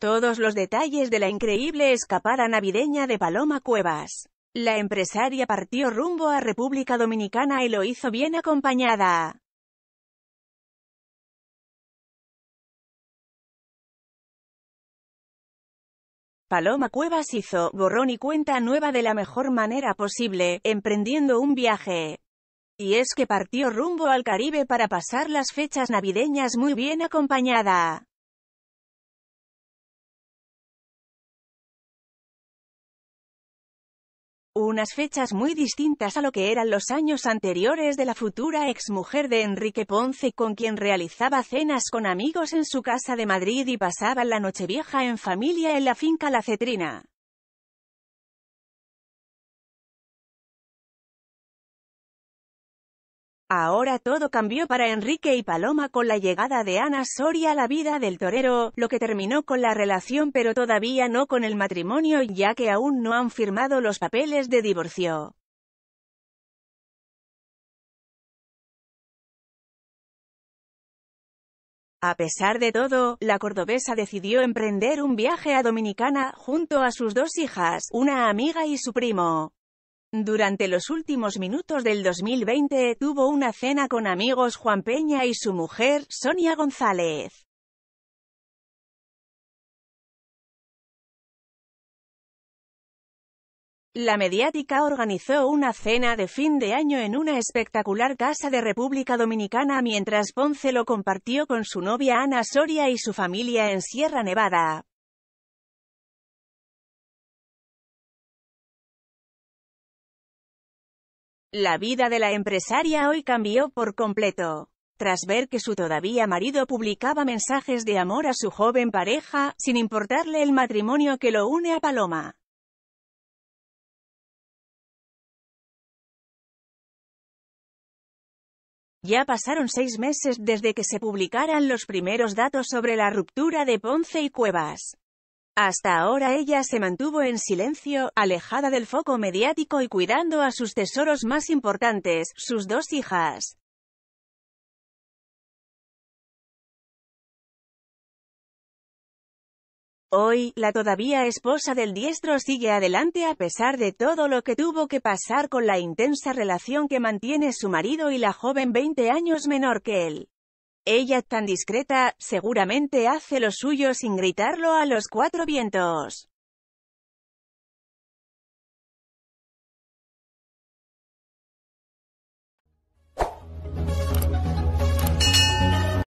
Todos los detalles de la increíble escapada navideña de Paloma Cuevas. La empresaria partió rumbo a República Dominicana y lo hizo bien acompañada. Paloma Cuevas hizo borrón y cuenta nueva de la mejor manera posible, emprendiendo un viaje. Y es que partió rumbo al Caribe para pasar las fechas navideñas muy bien acompañada. Unas fechas muy distintas a lo que eran los años anteriores de la futura exmujer de Enrique Ponce con quien realizaba cenas con amigos en su casa de Madrid y pasaban la Nochevieja en familia en la finca La Cetrina. Ahora todo cambió para Enrique y Paloma con la llegada de Ana Soria a la vida del torero, lo que terminó con la relación pero todavía no con el matrimonio ya que aún no han firmado los papeles de divorcio. A pesar de todo, la cordobesa decidió emprender un viaje a Dominicana, junto a sus dos hijas, una amiga y su primo. Durante los últimos minutos del 2020, tuvo una cena con amigos Juan Peña y su mujer, Sonia González. La mediática organizó una cena de fin de año en una espectacular casa de República Dominicana mientras Ponce lo compartió con su novia Ana Soria y su familia en Sierra Nevada. La vida de la empresaria hoy cambió por completo. Tras ver que su todavía marido publicaba mensajes de amor a su joven pareja, sin importarle el matrimonio que lo une a Paloma. Ya pasaron seis meses desde que se publicaran los primeros datos sobre la ruptura de Ponce y Cuevas. Hasta ahora ella se mantuvo en silencio, alejada del foco mediático y cuidando a sus tesoros más importantes, sus dos hijas. Hoy, la todavía esposa del diestro sigue adelante a pesar de todo lo que tuvo que pasar con la intensa relación que mantiene su marido y la joven 20 años menor que él. Ella tan discreta, seguramente hace lo suyo sin gritarlo a los cuatro vientos.